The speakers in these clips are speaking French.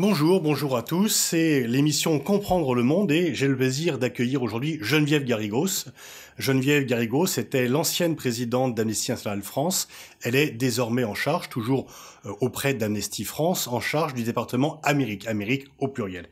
Bonjour, bonjour à tous, c'est l'émission Comprendre le monde et j'ai le plaisir d'accueillir aujourd'hui Geneviève Garrigos. Geneviève Garrigos était l'ancienne présidente d'Amnesty International France. Elle est désormais en charge, toujours euh, auprès d'Amnesty France, en charge du département Amérique, Amérique au pluriel.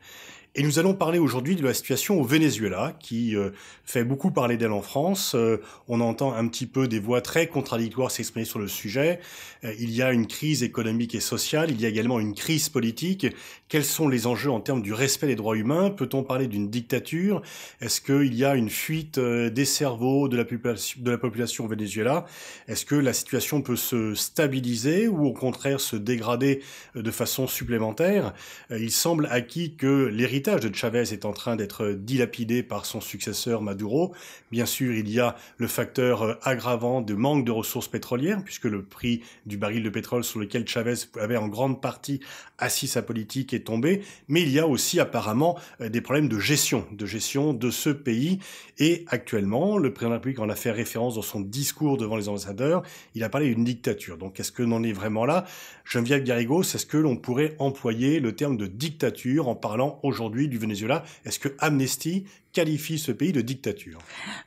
Et nous allons parler aujourd'hui de la situation au Venezuela, qui euh, fait beaucoup parler d'elle en France. Euh, on entend un petit peu des voix très contradictoires s'exprimer sur le sujet. Euh, il y a une crise économique et sociale, il y a également une crise politique. Quels sont les enjeux en termes du respect des droits humains Peut-on parler d'une dictature Est-ce qu'il y a une fuite des cerveaux de la, population, de la population au Venezuela Est-ce que la situation peut se stabiliser ou au contraire se dégrader de façon supplémentaire Il semble acquis que les de Chavez est en train d'être dilapidé par son successeur Maduro. Bien sûr, il y a le facteur euh, aggravant de manque de ressources pétrolières, puisque le prix du baril de pétrole sur lequel Chavez avait en grande partie assis sa politique est tombé, mais il y a aussi apparemment euh, des problèmes de gestion, de gestion de ce pays. Et actuellement, le président de la République en a fait référence dans son discours devant les ambassadeurs, il a parlé d'une dictature. Donc est-ce que l'on est vraiment là Geneviève Garrigo, est-ce que l'on pourrait employer le terme de dictature en parlant aujourd'hui du Venezuela Est-ce que Amnesty, qualifie ce pays de dictature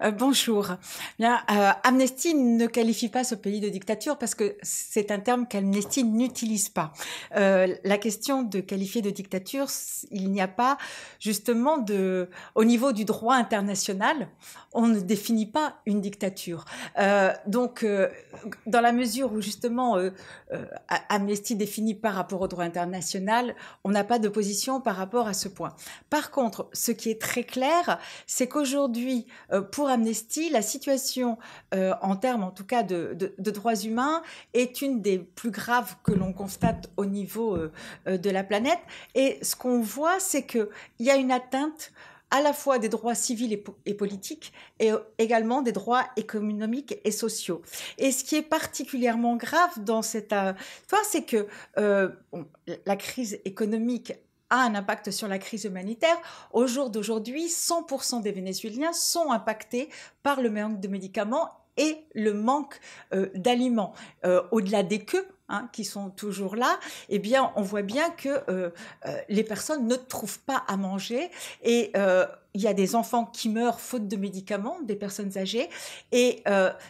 euh, Bonjour. Euh, Amnesty ne qualifie pas ce pays de dictature parce que c'est un terme qu'Amnesty n'utilise pas. Euh, la question de qualifier de dictature, il n'y a pas justement de... Au niveau du droit international, on ne définit pas une dictature. donc, dans la mesure où justement Amnesty définit par rapport au droit international, on n'a pas de position par rapport à ce point. Par contre, ce qui est très clair, c'est qu'aujourd'hui, euh, pour Amnesty, la situation, euh, en termes en tout cas de, droits humains, est une des plus graves que l'on constate au niveau euh, de la planète. Et ce qu'on voit, c'est qu'il y a une atteinte à la fois des droits civils et, politiques et également des droits économiques et sociaux. Et ce qui est particulièrement grave dans cette histoire, c'est que la crise économique un impact sur la crise humanitaire. Au jour d'aujourd'hui, 100% des Vénézuéliens sont impactés par le manque de médicaments et le manque euh, d'aliments. Euh, au-delà des queues, Hein, qui sont toujours là, eh bien, on voit bien que euh, euh, les personnes ne trouvent pas à manger et euh, il y a des enfants qui meurent faute de médicaments, des personnes âgées. Et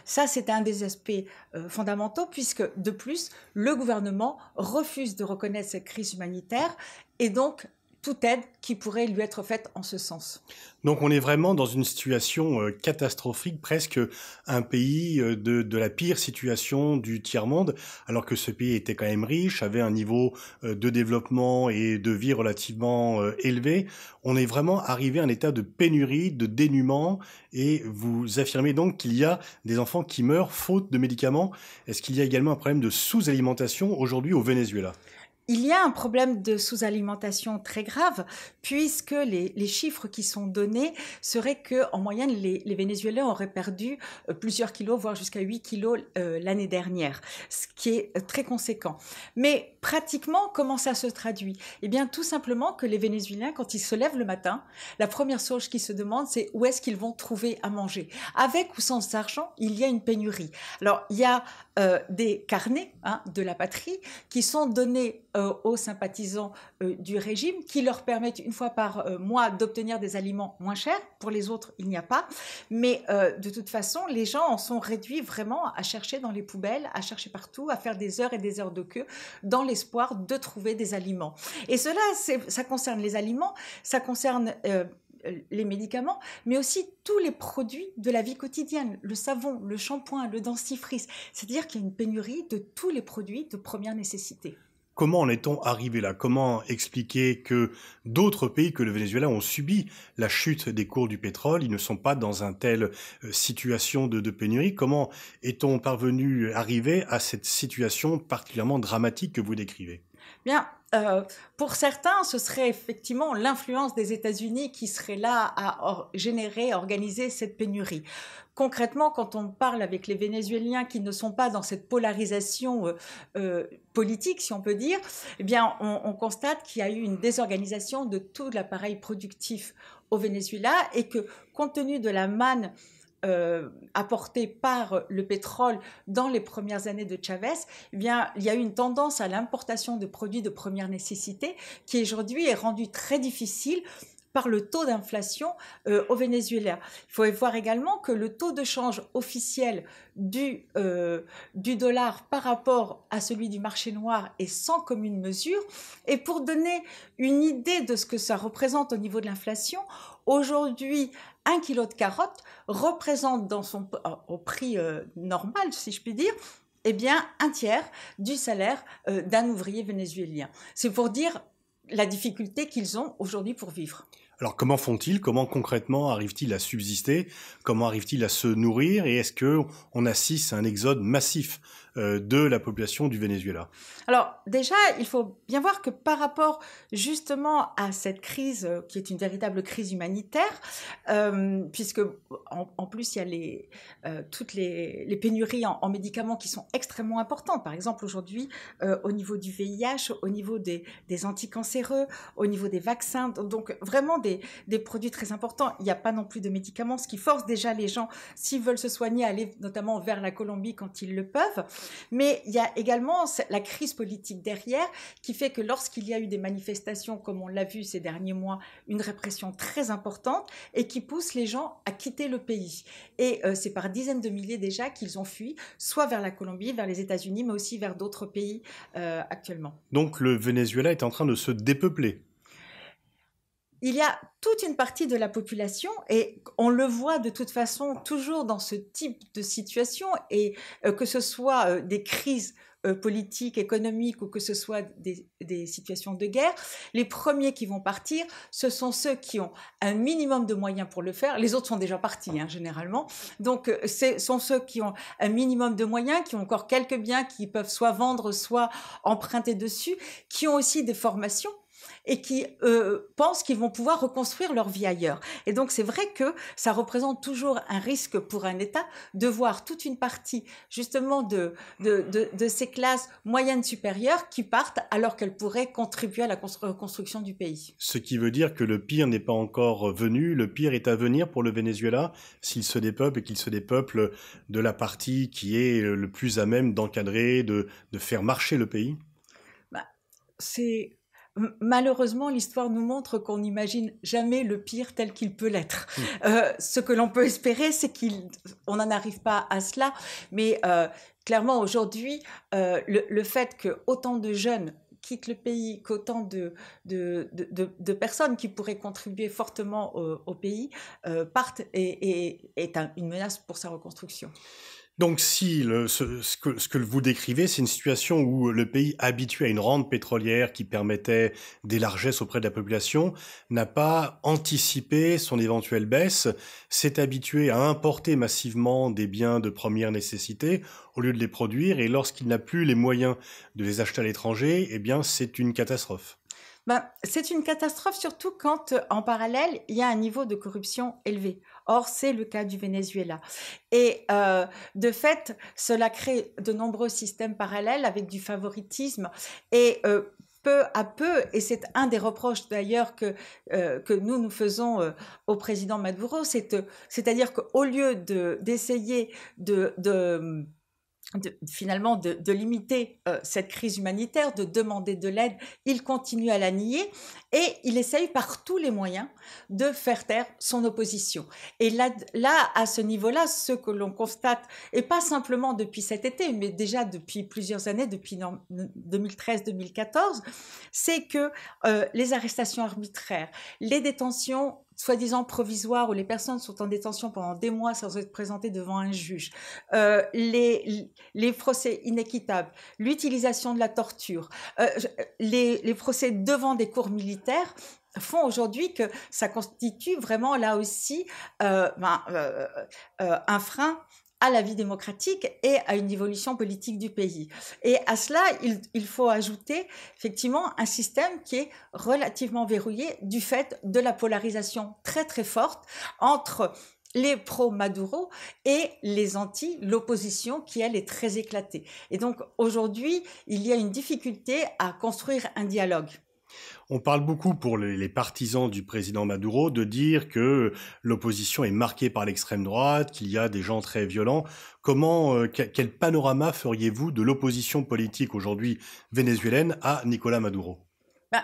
ça, c'est un des aspects fondamentaux, puisque de plus, le gouvernement refuse de reconnaître cette crise humanitaire et donc toute aide qui pourrait lui être faite en ce sens. Donc on est vraiment dans une situation euh, catastrophique, presque un pays euh, de, la pire situation du tiers-monde, alors que ce pays était quand même riche, avait un niveau euh, de développement et de vie relativement élevé. On est vraiment arrivé à un état de pénurie, de dénuement, et vous affirmez donc qu'il y a des enfants qui meurent faute de médicaments. Est-ce qu'il y a également un problème de sous-alimentation aujourd'hui au Venezuela il y a un problème de sous-alimentation très grave, puisque les, chiffres qui sont donnés seraient que, en moyenne, les, les Vénézuéliens auraient perdu euh, plusieurs kilos, voire jusqu'à 8 kilos euh, l'année dernière, ce qui est euh, très conséquent. Mais pratiquement, comment ça se traduit Eh bien, tout simplement que les Vénézuéliens, quand ils se lèvent le matin, la première chose qu'ils se demandent, c'est où est-ce qu'ils vont trouver à manger. Avec ou sans argent, il y a une pénurie. Alors, il y a euh, des carnets hein, de la patrie qui sont donnés euh, aux sympathisants euh, du régime, qui leur permettent une fois par mois d'obtenir des aliments moins chers. Pour les autres, il n'y a pas. Mais de toute façon, les gens en sont réduits vraiment à chercher dans les poubelles, à chercher partout, à faire des heures et des heures de queue dans les espoir de trouver des aliments. Et cela, ça concerne les aliments, ça concerne euh, les médicaments, mais aussi tous les produits de la vie quotidienne, le savon, le shampoing, le dentifrice. C'est-à-dire qu'il y a une pénurie de tous les produits de première nécessité. Comment en est-on arrivé là Comment expliquer que d'autres pays que le Venezuela ont subi la chute des cours du pétrole Ils ne sont pas dans une telle euh, situation de, pénurie. Comment est-on parvenu, arriver à cette situation particulièrement dramatique que vous décrivez Bien, euh, pour certains, ce serait effectivement l'influence des États-Unis qui serait là à générer, générer, organiser cette pénurie. Concrètement, quand on parle avec les Vénézuéliens qui ne sont pas dans cette polarisation euh, euh, politique, si on peut dire, eh bien, on constate qu'il y a eu une désorganisation de tout l'appareil productif au Venezuela et que, compte tenu de la manne euh, apporté par le pétrole dans les premières années de Chavez, eh bien, il y a eu une tendance à l'importation de produits de première nécessité qui aujourd'hui est rendue très difficile par le taux d'inflation euh, au Venezuela. Il faut voir également que le taux de change officiel du, euh, du dollar par rapport à celui du marché noir est sans commune mesure. Et pour donner une idée de ce que ça représente au niveau de l'inflation, aujourd'hui, un kilo de carottes représente dans son, au prix euh, normal, si je puis dire, eh bien, un tiers du salaire euh, d'un ouvrier vénézuélien. C'est pour dire la difficulté qu'ils ont aujourd'hui pour vivre. Alors comment font-ils Comment concrètement arrivent-ils à subsister Comment arrivent-ils à se nourrir Et est-ce que on assiste à un exode massif euh, de la population du Venezuela Alors déjà, il faut bien voir que par rapport justement à cette crise euh, qui est une véritable crise humanitaire, euh, puisque en, plus il y a les, euh, toutes les, les pénuries en, en, médicaments qui sont extrêmement importantes. Par exemple aujourd'hui, au niveau du VIH, au niveau des, des anticancéreux, au niveau des vaccins, donc vraiment des, des produits très importants. Il n'y a pas non plus de médicaments, ce qui force déjà les gens, s'ils veulent se soigner, à aller notamment vers la Colombie quand ils le peuvent. Mais il y a également la crise politique derrière qui fait que lorsqu'il y a eu des manifestations, comme on l'a vu ces derniers mois, une répression très importante et qui pousse les gens à quitter le pays. Et euh, c'est par dizaines de milliers déjà qu'ils ont fui, soit vers la Colombie, vers les États-Unis, mais aussi vers d'autres pays euh, actuellement. Donc le Venezuela est en train de se dépeupler il y a toute une partie de la population, et on le voit de toute façon toujours dans ce type de situation, et euh, que ce soit euh, des crises euh, politiques, économiques, ou que ce soit des, situations de guerre, les premiers qui vont partir, ce sont ceux qui ont un minimum de moyens pour le faire. Les autres sont déjà partis, hein, généralement. Donc, ce sont ceux qui ont un minimum de moyens, qui ont encore quelques biens, qui peuvent soit vendre, soit emprunter dessus, qui ont aussi des formations et qui euh, pensent qu'ils vont pouvoir reconstruire leur vie ailleurs. Et donc c'est vrai que ça représente toujours un risque pour un État de voir toute une partie justement de, de, de, de ces classes moyennes supérieures qui partent alors qu'elles pourraient contribuer à la reconstruction du pays. Ce qui veut dire que le pire n'est pas encore venu, le pire est à venir pour le Venezuela s'il se dépeuple et qu'il se dépeuple de la partie qui est le plus à même d'encadrer, de, de faire marcher le pays bah, C'est malheureusement, l'histoire nous montre qu'on n'imagine jamais le pire tel qu'il peut l'être. Mm. Euh, ce que l'on peut espérer, c'est qu'on n'en arrive pas à cela. Mais euh, clairement, aujourd'hui, euh, le, fait que autant de jeunes quittent le pays, qu'autant de, de, personnes qui pourraient contribuer fortement au, pays partent et, est une menace pour sa reconstruction. Donc si le, ce, que, ce, que, vous décrivez, c'est une situation où le pays habitué à une rente pétrolière qui permettait des largesses auprès de la population n'a pas anticipé son éventuelle baisse, s'est habitué à importer massivement des biens de première nécessité au lieu de les produire, et lorsqu'il n'a plus les moyens de les acheter à l'étranger, eh bien c'est une catastrophe. Ben, c'est une catastrophe surtout quand, euh, en parallèle, il y a un niveau de corruption élevé. Or, c'est le cas du Venezuela. Et euh, de fait, cela crée de nombreux systèmes parallèles avec du favoritisme. Et euh, peu à peu, et c'est un des reproches d'ailleurs que, que nous nous faisons au président Maduro, c'est-à-dire qu'au lieu d'essayer de, finalement de, limiter euh, cette crise humanitaire, de demander de l'aide. Il continue à la nier et il essaye par tous les moyens de faire taire son opposition. Et là, là à ce niveau-là, ce que l'on constate, et pas simplement depuis cet été, mais déjà depuis plusieurs années, depuis 2013-2014, c'est que euh, les arrestations arbitraires, les détentions soi-disant provisoire où les personnes sont en détention pendant des mois sans être présentées devant un juge, euh, les, les procès inéquitables, l'utilisation de la torture, euh, les, les procès devant des cours militaires font aujourd'hui que ça constitue vraiment là aussi euh, ben, un frein à la vie démocratique et à une évolution politique du pays. Et à cela, il, faut ajouter effectivement un système qui est relativement verrouillé du fait de la polarisation très très forte entre les pro-Maduro et les anti, l'opposition qui, elle, est très éclatée. Et donc, aujourd'hui, il y a une difficulté à construire un dialogue. On parle beaucoup pour les, partisans du président Maduro de dire que l'opposition est marquée par l'extrême droite, qu'il y a des gens très violents. Comment, euh, quel panorama feriez-vous de l'opposition politique aujourd'hui vénézuélienne à Nicolas Maduro bah,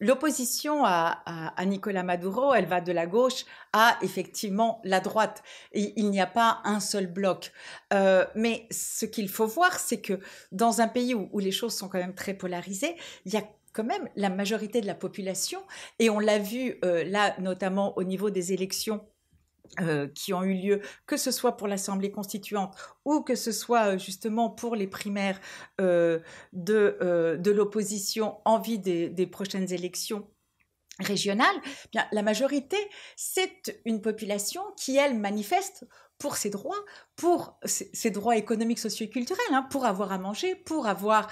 L'opposition à, Nicolas Maduro, elle va de la gauche à effectivement la droite. Et il n'y a pas un seul bloc. Euh, mais ce qu'il faut voir, c'est que dans un pays où les choses sont quand même très polarisées, il y a quand même la majorité de la population. Et on l'a vu euh, là, notamment au niveau des élections euh, qui ont eu lieu, que ce soit pour l'Assemblée constituante ou que ce soit euh, justement pour les primaires de, de l'opposition en vue des, prochaines élections régionales, eh la majorité, c'est une population qui, elle, manifeste pour ses droits, pour ses, droits économiques, sociaux et culturels, hein, pour avoir à manger, pour avoir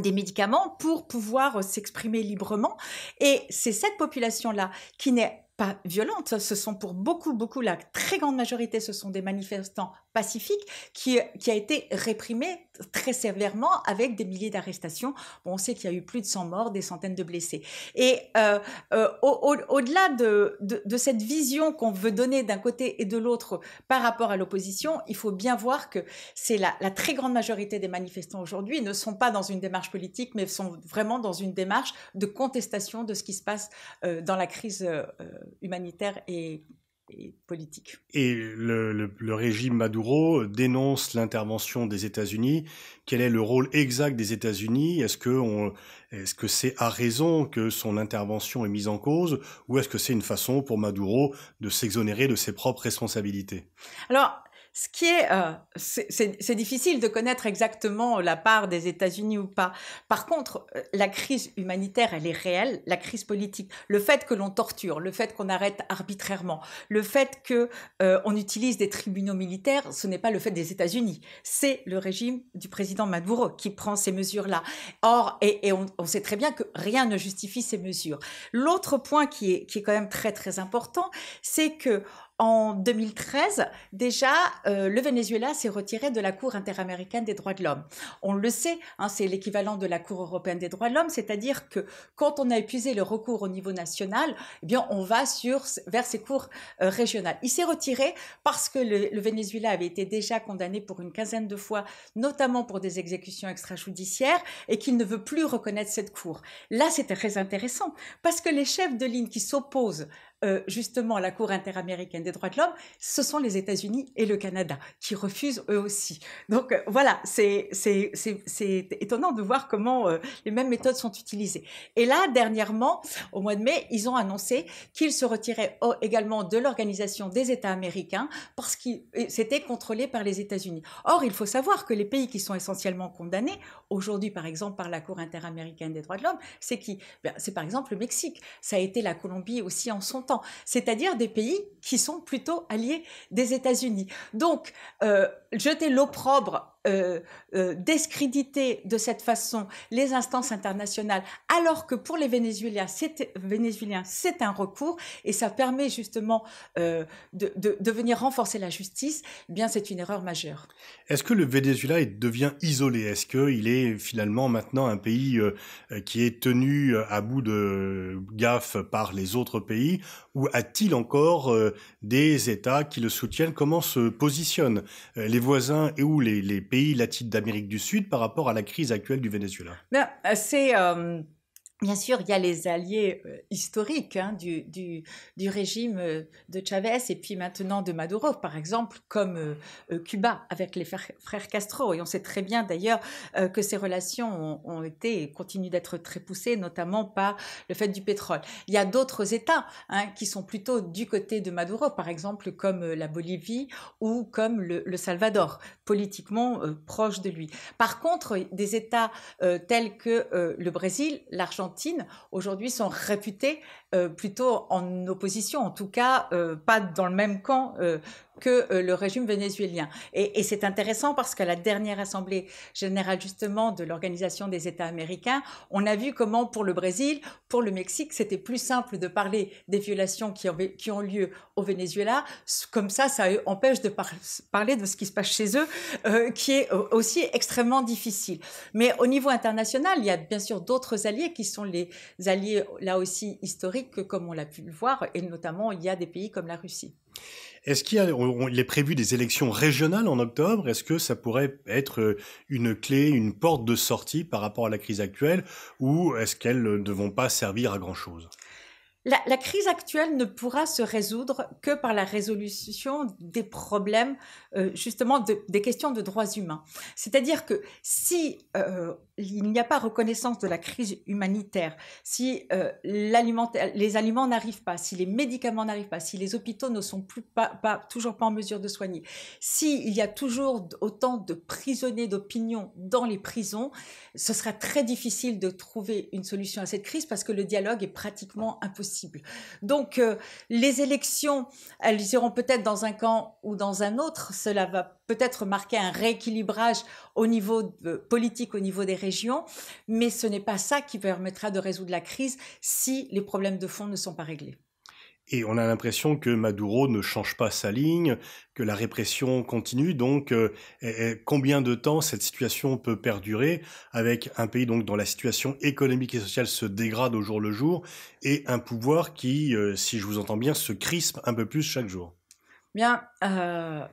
des médicaments pour pouvoir euh, s'exprimer librement. Et c'est cette population-là qui n'est pas violente, ce sont pour beaucoup, beaucoup, la très grande majorité, ce sont des manifestants pacifique qui, euh, qui, a été réprimé très sévèrement avec des milliers d'arrestations. Bon, on sait qu'il y a eu plus de 100 morts, des centaines de blessés. Et euh, euh, au-delà de, de, cette vision qu'on veut donner d'un côté et de l'autre par rapport à l'opposition, il faut bien voir que c'est la, très grande majorité des manifestants aujourd'hui ne sont pas dans une démarche politique, mais sont vraiment dans une démarche de contestation de ce qui se passe dans la crise humanitaire et et politique. Et le, régime Maduro dénonce l'intervention des États-Unis. Quel est le rôle exact des États-Unis Est-ce que est-ce que c'est à raison que son intervention est mise en cause ou est-ce que c'est une façon pour Maduro de s'exonérer de ses propres responsabilités Alors, ce qui est, euh, c'est difficile de connaître exactement la part des États-Unis ou pas. Par contre, euh, la crise humanitaire, elle est réelle. La crise politique, le fait que l'on torture, le fait qu'on arrête arbitrairement, le fait que euh, on utilise des tribunaux militaires, ce n'est pas le fait des États-Unis. C'est le régime du président Maduro qui prend ces mesures-là. Or, et, on, on, sait très bien que rien ne justifie ces mesures. L'autre point qui est, qui est quand même très très important, c'est que en 2013, déjà, euh, le Venezuela s'est retiré de la Cour interaméricaine des droits de l'homme. On le sait, hein, c'est l'équivalent de la Cour européenne des droits de l'homme, c'est-à-dire que quand on a épuisé le recours au niveau national, eh bien, on va sur, vers ces cours euh, régionales. Il s'est retiré parce que le, le, Venezuela avait été déjà condamné pour une quinzaine de fois, notamment pour des exécutions extrajudiciaires, et qu'il ne veut plus reconnaître cette Cour. Là, c'était très intéressant, parce que les chefs de ligne qui s'opposent euh, justement la Cour interaméricaine des droits de l'homme, ce sont les États-Unis et le Canada qui refusent eux aussi. Donc euh, voilà, c'est étonnant de voir comment euh, les mêmes méthodes sont utilisées. Et là, dernièrement, au mois de mai, ils ont annoncé qu'ils se retiraient oh, également de l'organisation des États américains parce que c'était contrôlé par les États-Unis. Or, il faut savoir que les pays qui sont essentiellement condamnés, aujourd'hui par exemple par la Cour interaméricaine des droits de l'homme, c'est qui ben, C'est par exemple le Mexique. Ça a été la Colombie aussi en son temps c'est-à-dire des pays qui sont plutôt alliés des États-Unis. Donc, euh, jeter l'opprobre euh, euh, discréditer de cette façon les instances internationales, alors que pour les Vénézuéliens, c'est un recours et ça permet justement euh, de, de, de, venir renforcer la justice, eh bien c'est une erreur majeure. Est-ce que le Venezuela devient isolé Est-ce qu'il est finalement maintenant un pays euh, euh, qui est tenu à bout de gaffe par les autres pays ou a-t-il encore des États qui le soutiennent Comment se positionnent les voisins et ou les, les pays latins d'Amérique du Sud par rapport à la crise actuelle du Venezuela ben, euh, C'est euh, Bien sûr, il y a les alliés euh, historiques hein, du, du, du, régime euh, de Chavez et puis maintenant de Maduro, par exemple, comme euh, Cuba avec les frères, Castro. Et on sait très bien d'ailleurs que ces relations ont, été et continuent d'être très poussées, notamment par le fait du pétrole. Il y a d'autres États hein, qui sont plutôt du côté de Maduro, par exemple, comme la Bolivie ou comme le, le Salvador, politiquement proche de lui. Par contre, des États tels que le Brésil, l'Argentine, aujourd'hui sont réputées euh, plutôt en opposition, en tout cas euh, pas dans le même camp euh, que le régime vénézuélien. Et, c'est intéressant parce qu'à la dernière Assemblée générale justement de l'Organisation des États américains, on a vu comment pour le Brésil, pour le Mexique, c'était plus simple de parler des violations qui ont, qui ont, lieu au Venezuela. Comme ça, ça empêche de parler de ce qui se passe chez eux, qui est aussi extrêmement difficile. Mais au niveau international, il y a bien sûr d'autres alliés qui sont les alliés là aussi historiques comme on l'a pu le voir, et notamment il y a des pays comme la Russie. Est-ce qu'il est prévu des élections régionales en octobre Est-ce que ça pourrait être euh, une clé, une porte de sortie par rapport à la crise actuelle, ou est-ce qu'elles ne vont pas servir à grand-chose la, crise actuelle ne pourra se résoudre que par la résolution des problèmes, euh, justement, des questions de droits humains. C'est-à-dire que si euh, il n'y a pas reconnaissance de la crise humanitaire, si euh, les aliments n'arrivent pas, si les médicaments n'arrivent pas, si les hôpitaux ne sont toujours pas en mesure de soigner, si y a toujours autant de prisonniers d'opinion dans les prisons, ce sera très difficile de trouver une solution à cette crise parce que le dialogue est pratiquement impossible. Donc euh, les élections, elles iront peut-être dans un camp ou dans un autre. Cela va peut-être marquer un rééquilibrage au niveau politique, au niveau des régions mais ce n'est pas ça qui permettra de résoudre la crise si les problèmes de fond ne sont pas réglés. Et on a l'impression que Maduro ne change pas sa ligne, que la répression continue. Donc, euh, combien de temps cette situation peut perdurer avec un pays donc dont la situation économique et sociale se dégrade au jour le jour et un pouvoir qui, euh, si je vous entends bien, se crispe un peu plus chaque jour Bien, euh,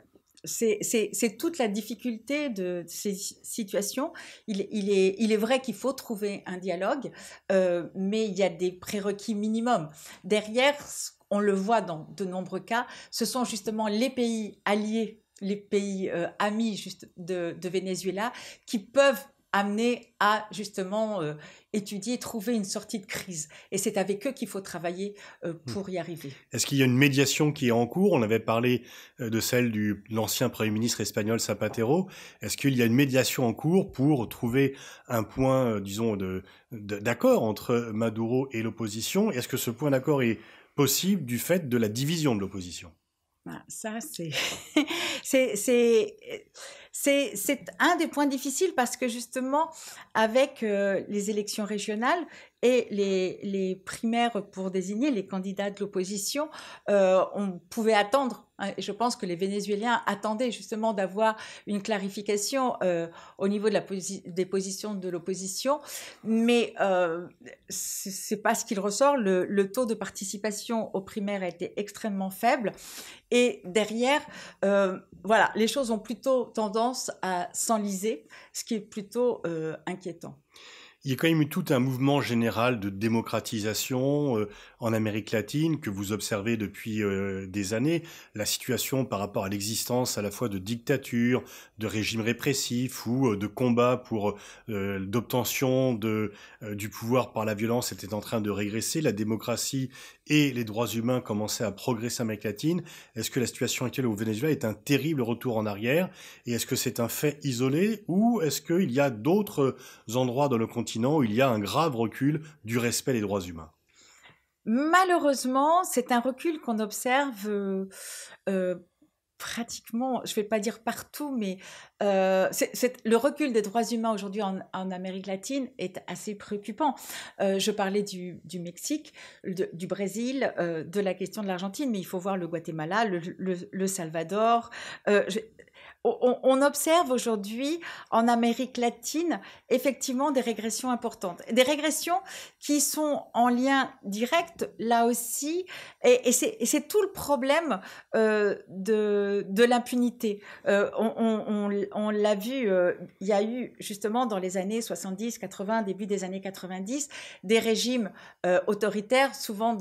c'est toute la difficulté de ces situations. Il, est, vrai qu'il faut trouver un dialogue, euh, mais il y a des prérequis minimums. Derrière, on le voit dans de nombreux cas, ce sont justement les pays alliés les pays euh, amis juste de Venezuela qui peuvent amener à justement euh, étudier, trouver une sortie de crise. Et c'est avec eux qu'il faut travailler euh, mmh. pour y arriver. Est-ce qu'il y a une médiation qui est en cours On avait parlé euh, de celle de l'ancien Premier ministre espagnol Zapatero. Est-ce qu'il y a une médiation en cours pour trouver un point, disons disons, d'accord entre Maduro et l'opposition Est-ce que ce point d'accord est possible du fait de la division de l'opposition ça, c'est C'est un des points difficiles parce que justement, avec euh, les élections régionales et les, primaires pour désigner les candidats de l'opposition, euh, on pouvait attendre Hein, je pense que les Vénézuéliens attendaient justement d'avoir une clarification euh, au niveau des positions de l'opposition, mais euh, ce n'est pas ce qu'il ressort. Le, taux de participation aux primaires a été extrêmement faible, et derrière, euh, voilà, les choses ont plutôt tendance à s'enliser, ce qui est plutôt inquiétant il y a quand même eu tout un mouvement général de démocratisation euh, en Amérique latine que vous observez depuis euh, des années. La situation par rapport à l'existence à la fois de dictatures, de régimes répressifs ou euh, de combats pour d'obtention de du pouvoir par la violence était en train de régresser. La démocratie et les droits humains commençaient à progresser en Amérique latine. Est-ce que la situation actuelle au Venezuela est un terrible retour en arrière et est-ce que c'est un fait isolé ou est-ce qu'il y a d'autres endroits dans le continent il y a un grave recul du respect des droits humains Malheureusement, c'est un recul qu'on observe euh, euh, pratiquement, je ne vais pas dire partout, mais euh, le recul des droits humains aujourd'hui en, Amérique latine est assez préoccupant. je parlais du, Mexique, du Brésil, de la question de l'Argentine, mais il faut voir le Guatemala, le, Salvador on, observe aujourd'hui en Amérique latine effectivement des régressions importantes, des régressions qui sont en lien direct là aussi, et, c'est tout le problème euh, de, l'impunité. Euh, on, l'a vu, euh, il y a eu justement dans les années 70, 80, début des années 90, des régimes autoritaires, souvent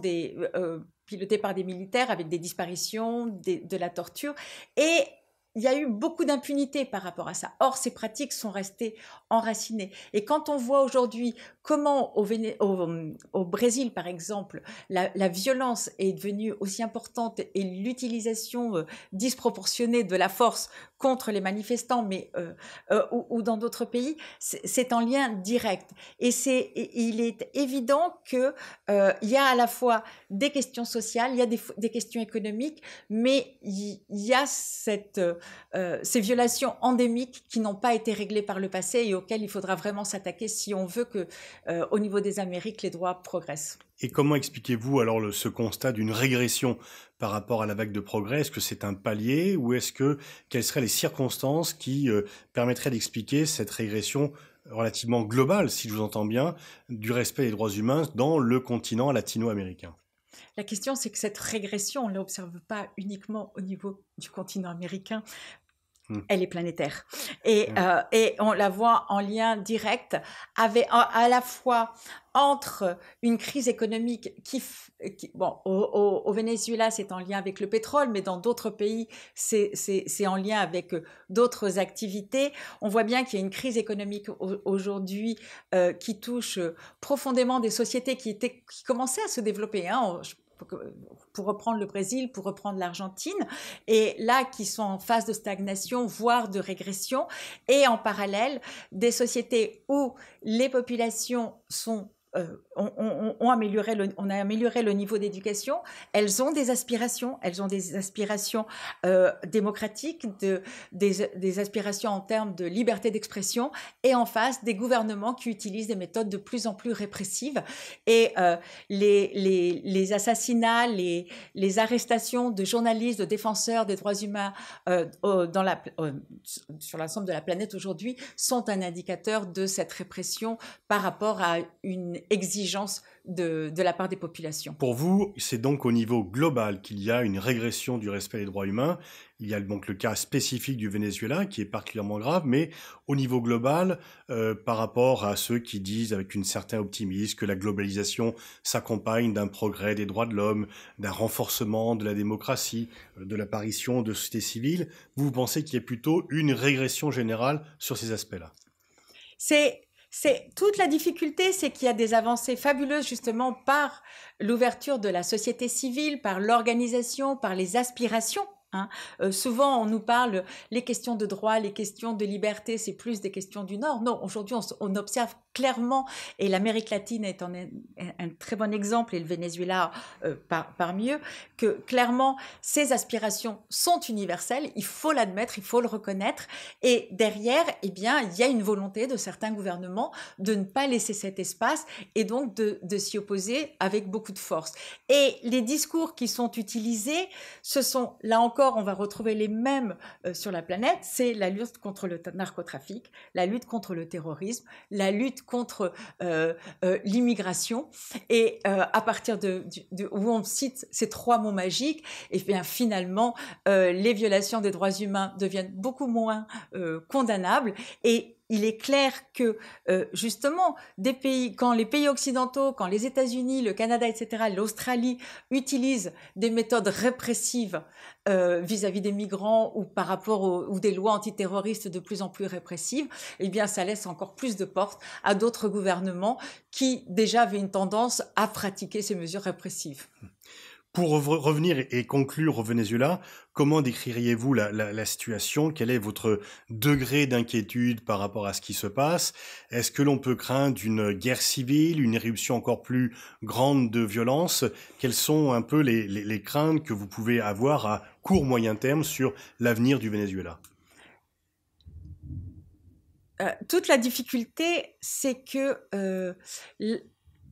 pilotés par des militaires avec des disparitions, de la torture. Et il y a eu beaucoup d'impunité par rapport à ça. Or, ces pratiques sont restées enracinées. Et quand on voit aujourd'hui comment au, Brésil, par exemple, la, la, violence est devenue aussi importante et l'utilisation euh, disproportionnée de la force contre les manifestants, mais euh, euh, ou, dans d'autres pays, c'est en lien direct. Et c'est, il est évident que euh, il y a à la fois des questions sociales, il y a des, des questions économiques, mais il y, a cette, ces violations endémiques qui n'ont pas été réglées par le passé et auxquelles il faudra vraiment s'attaquer si on veut que, au niveau des Amériques, les droits progressent. Et comment expliquez-vous alors ce constat d'une régression par rapport à la vague de progrès Est-ce que c'est un palier ou est-ce que quelles seraient les circonstances qui euh, permettraient d'expliquer cette régression relativement globale, si je vous entends bien, du respect des droits humains dans le continent latino-américain la question, c'est que cette régression, on ne l'observe pas uniquement au niveau du continent américain. Mmh. Elle est planétaire. Et, mmh. euh, et on la voit en lien direct avec, à la fois entre une crise économique qui, bon, au, Venezuela, c'est en lien avec le pétrole, mais dans d'autres pays, c'est en lien avec euh, d'autres activités. On voit bien qu'il y a une crise économique aujourd'hui euh, qui touche profondément des sociétés qui, étaient, qui commençaient à se développer. Hein pour reprendre le Brésil, pour reprendre l'Argentine, et là qui sont en phase de stagnation, voire de régression, et en parallèle des sociétés où les populations sont euh, on, a amélioré le niveau d'éducation, elles ont des aspirations, elles ont des aspirations euh, démocratiques, de, des, aspirations en termes de liberté d'expression, et en face des gouvernements qui utilisent des méthodes de plus en plus répressives. Et euh, les, les, les, assassinats, les, les, arrestations de journalistes, de défenseurs des droits humains dans la, sur l'ensemble de la planète aujourd'hui sont un indicateur de cette répression par rapport à une exigence de, la part des populations. Pour vous, c'est donc au niveau global qu'il y a une régression du respect des droits humains. Il y a donc le cas spécifique du Venezuela qui est particulièrement grave, mais au niveau global, euh, par rapport à ceux qui disent avec une certaine optimisme que la globalisation s'accompagne d'un progrès des droits de l'homme, d'un renforcement de la démocratie, euh, de l'apparition de sociétés civiles, vous pensez qu'il y a plutôt une régression générale sur ces aspects-là C'est c'est toute la difficulté, c'est qu'il y a des avancées fabuleuses justement par l'ouverture de la société civile, par l'organisation, par les aspirations Hein. Euh, souvent, on nous parle les questions de droit, les questions de liberté, c'est plus des questions du Nord. Non, aujourd'hui, on, observe clairement, et l'Amérique latine est un, très bon exemple, et le Venezuela euh, par, parmi eux, que clairement, ces aspirations sont universelles, il faut l'admettre, il faut le reconnaître, et derrière, eh bien, il y a une volonté de certains gouvernements de ne pas laisser cet espace, et donc de s'y opposer avec beaucoup de force. Et les discours qui sont utilisés, ce sont là encore on va retrouver les mêmes euh, sur la planète, c'est la lutte contre le narcotrafic, la lutte contre le terrorisme, la lutte contre euh, euh, l'immigration. Et à partir de, où on cite ces trois mots magiques, et eh bien finalement, les violations des droits humains deviennent beaucoup moins condamnables et il est clair que euh, justement pays, quand les pays occidentaux, quand les États-Unis, le Canada, etc., l'Australie utilisent des méthodes répressives euh, vis-à-vis des migrants ou par rapport aux, des lois antiterroristes de plus en plus répressives, eh bien ça laisse encore plus de portes à d'autres gouvernements qui déjà avaient une tendance à pratiquer ces mesures répressives. Mmh. Pour revenir et conclure au Venezuela, comment décririez-vous la, situation Quel est votre degré d'inquiétude par rapport à ce qui se passe Est-ce que l'on peut craindre une guerre civile, une éruption encore plus grande de violence Quelles sont un peu les, les, craintes que vous pouvez avoir à court moyen terme sur l'avenir du Venezuela euh, toute la difficulté, c'est que euh,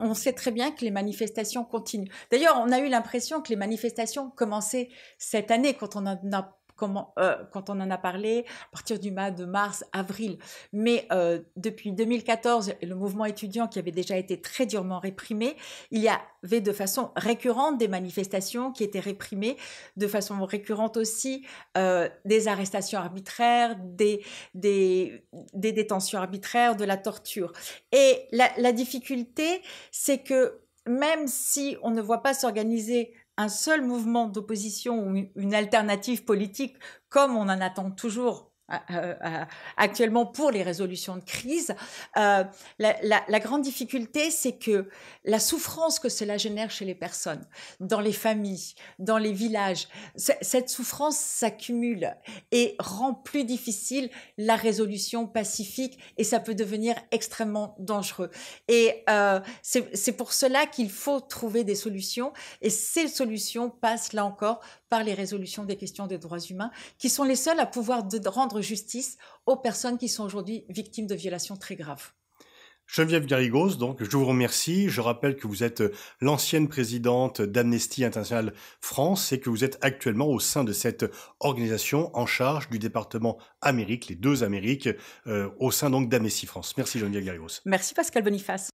on sait très bien que les manifestations continuent. D'ailleurs, on a eu l'impression que les manifestations commençaient cette année quand on en a comment, euh, quand on en a parlé, à partir du mois de mars, avril. Mais euh, depuis 2014, le mouvement étudiant qui avait déjà été très durement réprimé, il y avait de façon récurrente des manifestations qui étaient réprimées, de façon récurrente aussi euh, des arrestations arbitraires, des, des, des, détentions arbitraires, de la torture. Et la, la difficulté, c'est que même si on ne voit pas s'organiser un seul mouvement d'opposition ou une alternative politique, comme on en attend toujours actuellement pour les résolutions de crise. Euh, la, grande difficulté, c'est que la souffrance que cela génère chez les personnes, dans les familles, dans les villages, cette souffrance s'accumule et rend plus difficile la résolution pacifique et ça peut devenir extrêmement dangereux. Et euh, c'est pour cela qu'il faut trouver des solutions et ces solutions passent là encore par les résolutions des questions des droits humains, qui sont les seuls à pouvoir rendre justice aux personnes qui sont aujourd'hui victimes de violations très graves. Geneviève Garrigos, donc, je vous remercie. Je rappelle que vous êtes l'ancienne présidente d'Amnesty International France et que vous êtes actuellement au sein de cette organisation en charge du département Amérique, les deux Amériques, euh, au sein donc d'Amnesty France. Merci Geneviève Garrigos. Merci Pascal Boniface.